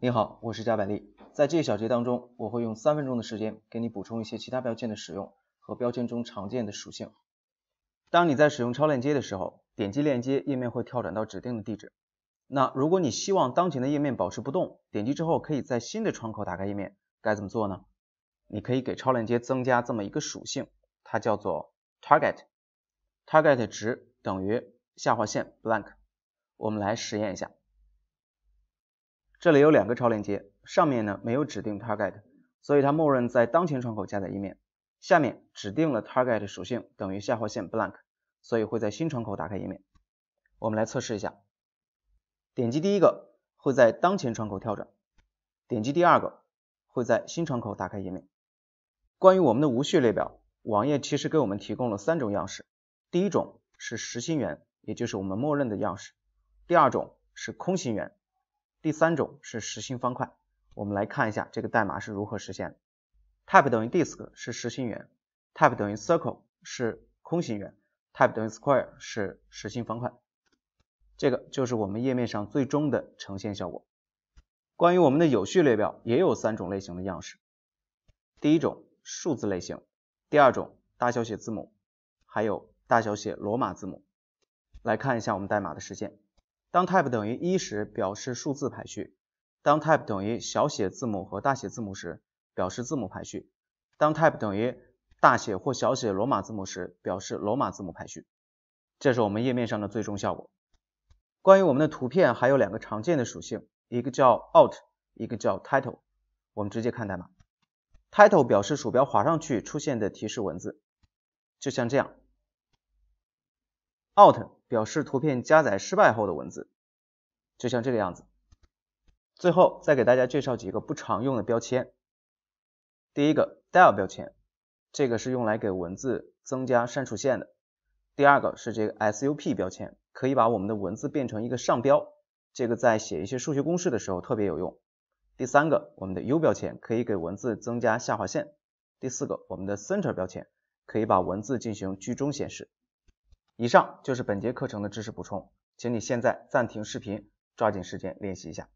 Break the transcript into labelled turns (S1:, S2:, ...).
S1: 你好，我是加百利。在这一小节当中，我会用三分钟的时间给你补充一些其他标签的使用和标签中常见的属性。当你在使用超链接的时候，点击链接页面会跳转到指定的地址。那如果你希望当前的页面保持不动，点击之后可以在新的窗口打开页面，该怎么做呢？你可以给超链接增加这么一个属性，它叫做 target，target 值等于下划线 blank。我们来实验一下。这里有两个超链接，上面呢没有指定 target，所以它默认在当前窗口加载页面。下面指定了 target 属性等于下划线 blank，所以会在新窗口打开页面。我们来测试一下，点击第一个会在当前窗口跳转，点击第二个会在新窗口打开页面。关于我们的无序列表，网页其实给我们提供了三种样式，第一种是实心圆，也就是我们默认的样式；第二种是空心圆。第三种是实心方块，我们来看一下这个代码是如何实现的。type 等于 d i s k 是实心圆，type 等于 circle 是空心圆，type 等于 square 是实心方块。这个就是我们页面上最终的呈现效果。关于我们的有序列表也有三种类型的样式，第一种数字类型，第二种大小写字母，还有大小写罗马字母。来看一下我们代码的实现。当 type 等于一时，表示数字排序；当 type 等于小写字母和大写字母时，表示字母排序；当 type 等于大写或小写罗马字母时，表示罗马字母排序。这是我们页面上的最终效果。关于我们的图片，还有两个常见的属性，一个叫 alt，一个叫 title。我们直接看代码，title 表示鼠标滑上去出现的提示文字，就像这样。out 表示图片加载失败后的文字，就像这个样子。最后再给大家介绍几个不常用的标签。第一个 del 标签，这个是用来给文字增加删除线的。第二个是这个 sup 标签，可以把我们的文字变成一个上标，这个在写一些数学公式的时候特别有用。第三个我们的 u 标签，可以给文字增加下划线。第四个我们的 center 标签，可以把文字进行居中显示。以上就是本节课程的知识补充，请你现在暂停视频，抓紧时间练习一下。